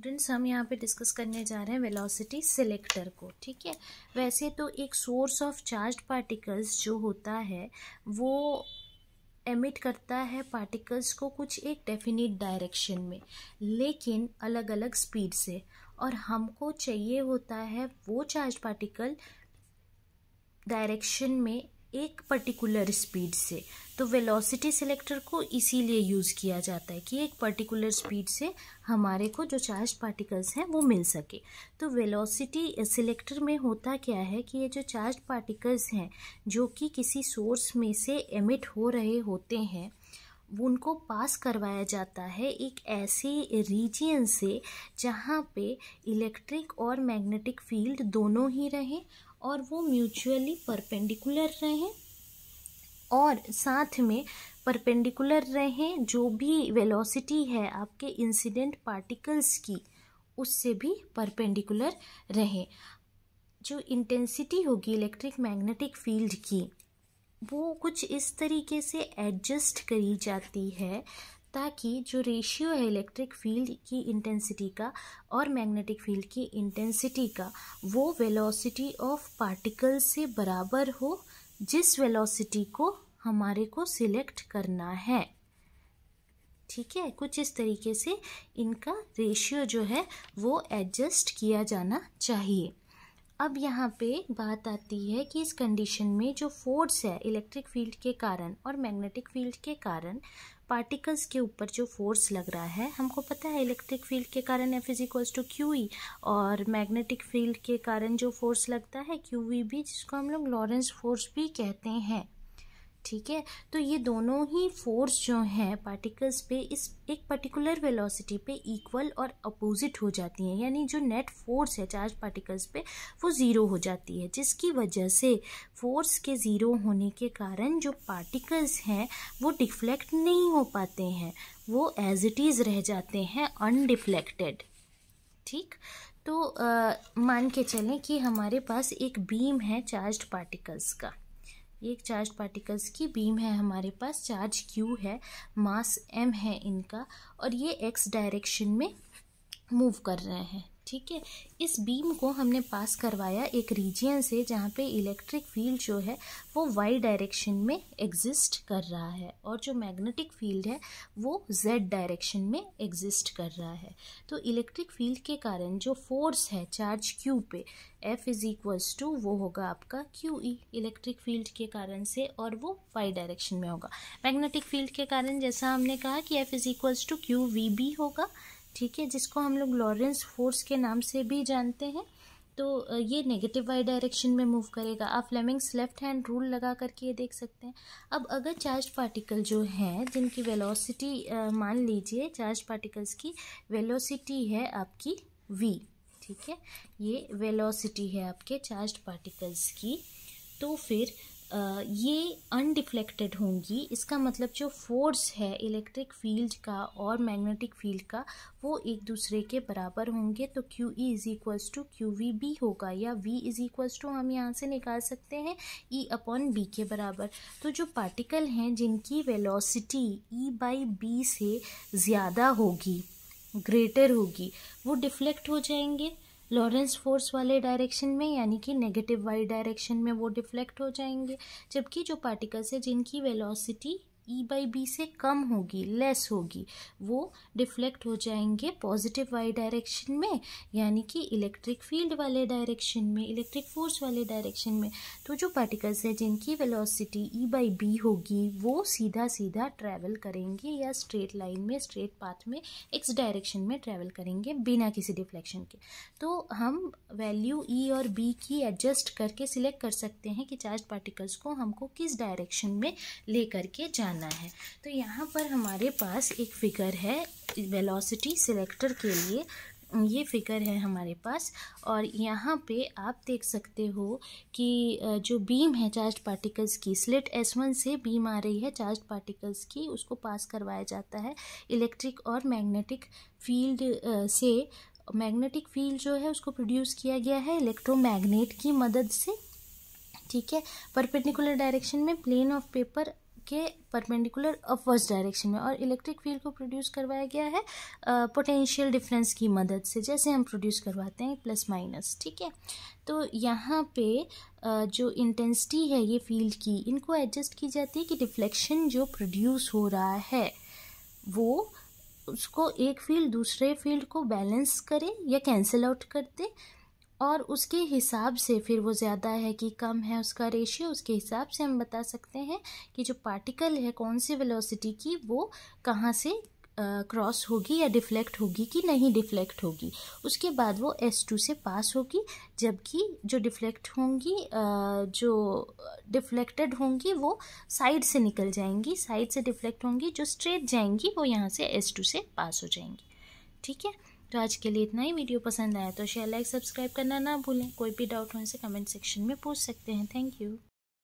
students हम यहाँ पे डिस्कस करने जा रहे हैं वेलोसिटी सिलेक्टर को ठीक है वैसे तो एक सोर्स ऑफ चार्ज पार्टिकल्स जो होता है वो एमिट करता है पार्टिकल्स को कुछ एक डेफिनेट डायरेक्शन में लेकिन अलग अलग स्पीड से और हमको चाहिए होता है वो चार्ज पार्टिकल डायरेक्शन में एक पर्टिकुलर स्पीड से तो वेलोसिटी सिलेक्टर को इसीलिए यूज़ किया जाता है कि एक पर्टिकुलर स्पीड से हमारे को जो चार्ज पार्टिकल्स हैं वो मिल सके तो वेलोसिटी सिलेक्टर में होता क्या है कि ये जो चार्ज पार्टिकल्स हैं जो कि किसी सोर्स में से एमिट हो रहे होते हैं उनको पास करवाया जाता है एक ऐसे रीजियन से जहाँ पे इलेक्ट्रिक और मैग्नेटिक फील्ड दोनों ही रहें और वो म्यूचुअली परपेंडिकुलर रहें और साथ में परपेंडिकुलर रहें जो भी वेलोसिटी है आपके इंसिडेंट पार्टिकल्स की उससे भी परपेंडिकुलर रहें जो इंटेंसिटी होगी इलेक्ट्रिक मैग्नेटिक फील्ड की वो कुछ इस तरीके से एडजस्ट करी जाती है ताकि जो रेशियो है इलेक्ट्रिक फील्ड की इंटेंसिटी का और मैग्नेटिक फील्ड की इंटेंसिटी का वो वेलोसिटी ऑफ पार्टिकल से बराबर हो जिस वेलोसिटी को हमारे को सिलेक्ट करना है ठीक है कुछ इस तरीके से इनका रेशियो जो है वो एडजस्ट किया जाना चाहिए अब यहाँ पे बात आती है कि इस कंडीशन में जो फोर्स है इलेक्ट्रिक फील्ड के कारण और मैग्नेटिक फील्ड के कारण पार्टिकल्स के ऊपर जो फोर्स लग रहा है हमको पता है इलेक्ट्रिक फील्ड के कारण F is equals to Q E और मैग्नेटिक फील्ड के कारण जो फोर्स लगता है क्यू ई e भी जिसको हम लोग लॉरेंस फोर्स भी कहते हैं ठीक है तो ये दोनों ही फोर्स जो हैं पार्टिकल्स पे इस एक पर्टिकुलर वेलोसिटी पे इक्वल और अपोजिट हो जाती हैं यानी जो नेट फोर्स है चार्ज पार्टिकल्स पे वो ज़ीरो हो जाती है जिसकी वजह से फोर्स के ज़ीरो होने के कारण जो पार्टिकल्स हैं वो डिफ्लेक्ट नहीं हो पाते हैं वो एज इट इज़ रह जाते हैं अनडिफ्लेक्टेड ठीक तो आ, मान के चलें कि हमारे पास एक बीम है चार्ज पार्टिकल्स का ये एक चार्ज पार्टिकल्स की बीम है हमारे पास चार्ज क्यू है मास एम है इनका और ये एक्स डायरेक्शन में मूव कर रहे हैं ठीक है इस बीम को हमने पास करवाया एक रीजियन से जहाँ पे इलेक्ट्रिक फील्ड जो है वो वाई डायरेक्शन में एग्जिस्ट कर रहा है और जो मैग्नेटिक फील्ड है वो जेड डायरेक्शन में एग्जिस्ट कर रहा है तो इलेक्ट्रिक फील्ड के कारण जो फोर्स है चार्ज क्यू पे एफ इज़ इक्वल्स टू वो होगा आपका क्यू ई इलेक्ट्रिक फील्ड के कारण से और वो वाई डायरेक्शन में होगा मैग्नेटिक फील्ड के कारण जैसा हमने कहा कि F is equals to Q V B होगा ठीक है जिसको हम लोग लॉरेंस फोर्स के नाम से भी जानते हैं तो ये नेगेटिव वाई डायरेक्शन में मूव करेगा आप फ्लेमिंग्स लेफ्ट हैंड रूल लगा करके ये देख सकते हैं अब अगर चार्ज पार्टिकल जो हैं जिनकी वेलोसिटी मान लीजिए चार्ज पार्टिकल्स की वेलोसिटी है आपकी वी ठीक है ये वेलोसिटी है आपके चार्ज पार्टिकल्स की तो फिर ये अनडिफ्लेक्टेड होंगी इसका मतलब जो फोर्स है इलेक्ट्रिक फील्ड का और मैग्नेटिक फील्ड का वो एक दूसरे के बराबर होंगे तो Q E is equals to Q V B होगा या वी इज इक्वल्स टू हम यहाँ से निकाल सकते हैं ई अपॉन बी के बराबर तो जो पार्टिकल हैं जिनकी वेलोसिटी ई बाई बी से ज़्यादा होगी ग्रेटर होगी वो डिफ्लेक्ट हो जाएंगे लॉरेंस फोर्स वाले डायरेक्शन में यानी कि नेगेटिव वाई डायरेक्शन में वो डिफ्लेक्ट हो जाएंगे जबकि जो पार्टिकल्स हैं जिनकी वेलोसिटी ई बाई बी से कम होगी लेस होगी वो डिफ्लेक्ट हो जाएंगे पॉजिटिव वाई डायरेक्शन में यानी कि इलेक्ट्रिक फील्ड वाले डायरेक्शन में इलेक्ट्रिक फोर्स वाले डायरेक्शन में तो जो पार्टिकल्स हैं जिनकी वेलोसिटी ई बाई बी होगी वो सीधा सीधा ट्रैवल करेंगे या स्ट्रेट लाइन में स्ट्रेट पाथ में एक्स डायरेक्शन में ट्रैवल करेंगे बिना किसी डिफ्लेक्शन के तो हम वैल्यू ई e और बी की एडजस्ट करके सिलेक्ट कर सकते हैं कि चार्ज पार्टिकल्स को हमको किस डायरेक्शन में ले करके जाना बनाना है तो यहाँ पर हमारे पास एक फिगर है वेलोसिटी सिलेक्टर के लिए ये फिगर है हमारे पास और यहाँ पे आप देख सकते हो कि जो बीम है चार्ज पार्टिकल्स की स्लिट एस वन से बीम आ रही है चार्ज पार्टिकल्स की उसको पास करवाया जाता है इलेक्ट्रिक और मैग्नेटिक फील्ड से मैग्नेटिक फील्ड जो है उसको प्रोड्यूस किया गया है इलेक्ट्रोमैग्नेट की मदद से ठीक है परपेटिकुलर डायरेक्शन में प्लेन ऑफ पेपर के परपेंडिकुलर अपवर्स डायरेक्शन में और इलेक्ट्रिक फील्ड को प्रोड्यूस करवाया गया है पोटेंशियल डिफरेंस की मदद से जैसे हम प्रोड्यूस करवाते हैं प्लस माइनस ठीक है तो यहाँ पे uh, जो इंटेंसिटी है ये फील्ड की इनको एडजस्ट की जाती है कि डिफ्लेक्शन जो प्रोड्यूस हो रहा है वो उसको एक फील्ड दूसरे फील्ड को बैलेंस करे या कैंसिल आउट कर दे और उसके हिसाब से फिर वो ज़्यादा है कि कम है उसका रेशियो उसके हिसाब से हम बता सकते हैं कि जो पार्टिकल है कौन सी वेलोसिटी की वो कहाँ से क्रॉस होगी या डिफ्लेक्ट होगी कि नहीं डिफ्लेक्ट होगी उसके बाद वो एस टू से पास होगी जबकि जो डिफ्लेक्ट होंगी जो डिफ्लेक्टेड होंगी वो साइड से निकल जाएंगी साइड से डिफ्लेक्ट होंगी जो स्ट्रेट जाएंगी वो यहाँ से एस टू से पास हो जाएंगी ठीक है तो आज के लिए इतना ही वीडियो पसंद आया तो शेयर लाइक सब्सक्राइब करना ना भूलें कोई भी डाउट हो इसे कमेंट सेक्शन में पूछ सकते हैं थैंक यू